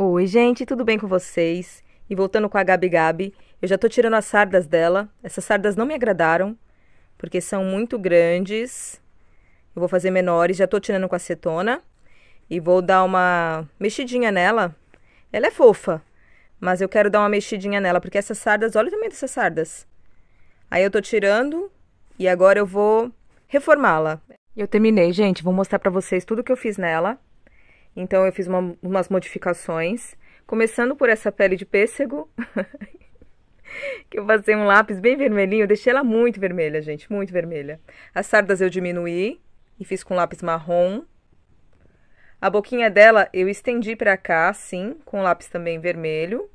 Oi, gente, tudo bem com vocês? E voltando com a Gabi Gabi, eu já tô tirando as sardas dela. Essas sardas não me agradaram, porque são muito grandes. Eu vou fazer menores, já tô tirando com a acetona. E vou dar uma mexidinha nela. Ela é fofa, mas eu quero dar uma mexidinha nela, porque essas sardas, olha o tamanho dessas sardas. Aí eu tô tirando e agora eu vou reformá-la. Eu terminei, gente. Vou mostrar para vocês tudo que eu fiz nela. Então eu fiz uma, umas modificações, começando por essa pele de pêssego, que eu passei um lápis bem vermelhinho, eu deixei ela muito vermelha, gente, muito vermelha. As sardas eu diminuí e fiz com lápis marrom. A boquinha dela eu estendi para cá, assim, com lápis também vermelho.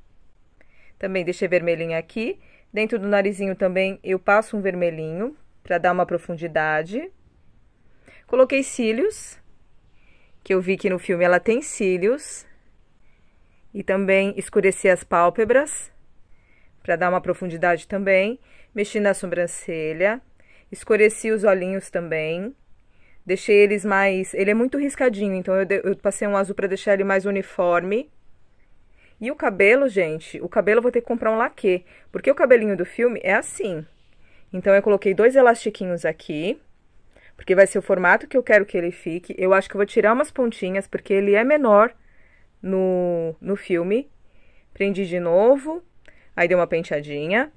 Também deixei vermelhinha aqui. Dentro do narizinho também eu passo um vermelhinho para dar uma profundidade. Coloquei cílios que eu vi que no filme ela tem cílios. E também escureci as pálpebras para dar uma profundidade também. Mexi na sobrancelha, escureci os olhinhos também. Deixei eles mais. Ele é muito riscadinho, então eu, de... eu passei um azul para deixar ele mais uniforme. E o cabelo, gente, o cabelo eu vou ter que comprar um laque, porque o cabelinho do filme é assim. Então eu coloquei dois elastiquinhos aqui porque vai ser o formato que eu quero que ele fique. Eu acho que eu vou tirar umas pontinhas, porque ele é menor no, no filme. Prendi de novo, aí dei uma penteadinha.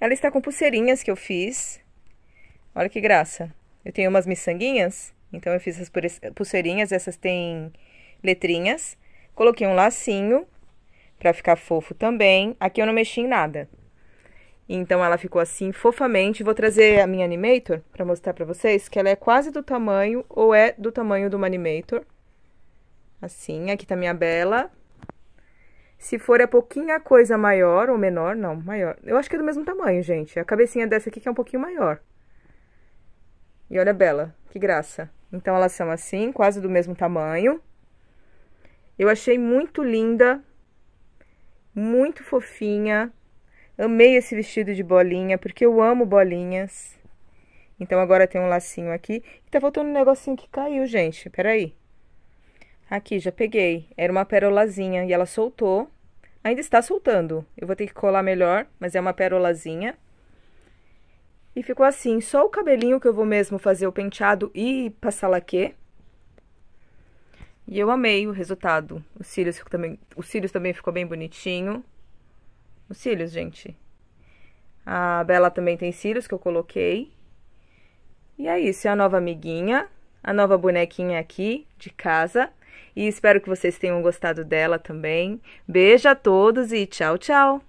Ela está com pulseirinhas que eu fiz. Olha que graça. Eu tenho umas miçanguinhas, então eu fiz as pulseirinhas, essas têm letrinhas. Coloquei um lacinho para ficar fofo também. Aqui eu não mexi em nada. Então ela ficou assim fofamente. Vou trazer a minha Animator para mostrar para vocês que ela é quase do tamanho ou é do tamanho de uma Animator. Assim, aqui tá minha Bela. Se for é pouquinha coisa maior ou menor, não, maior. Eu acho que é do mesmo tamanho, gente. A cabecinha dessa aqui que é um pouquinho maior. E olha a Bela, que graça. Então elas são assim, quase do mesmo tamanho. Eu achei muito linda, muito fofinha. Amei esse vestido de bolinha, porque eu amo bolinhas. Então agora tem um lacinho aqui. tá faltando um negocinho que caiu, gente. Peraí. Aqui, já peguei. Era uma perolazinha e ela soltou. Ainda está soltando. Eu vou ter que colar melhor, mas é uma perolazinha. E ficou assim, só o cabelinho que eu vou mesmo fazer o penteado e passar laque. E eu amei o resultado. Os cílios, também, os cílios também ficou bem bonitinho. Os cílios, gente. A Bela também tem cílios que eu coloquei. E é isso, é a nova amiguinha, a nova bonequinha aqui de casa. E espero que vocês tenham gostado dela também. Beijo a todos e tchau, tchau!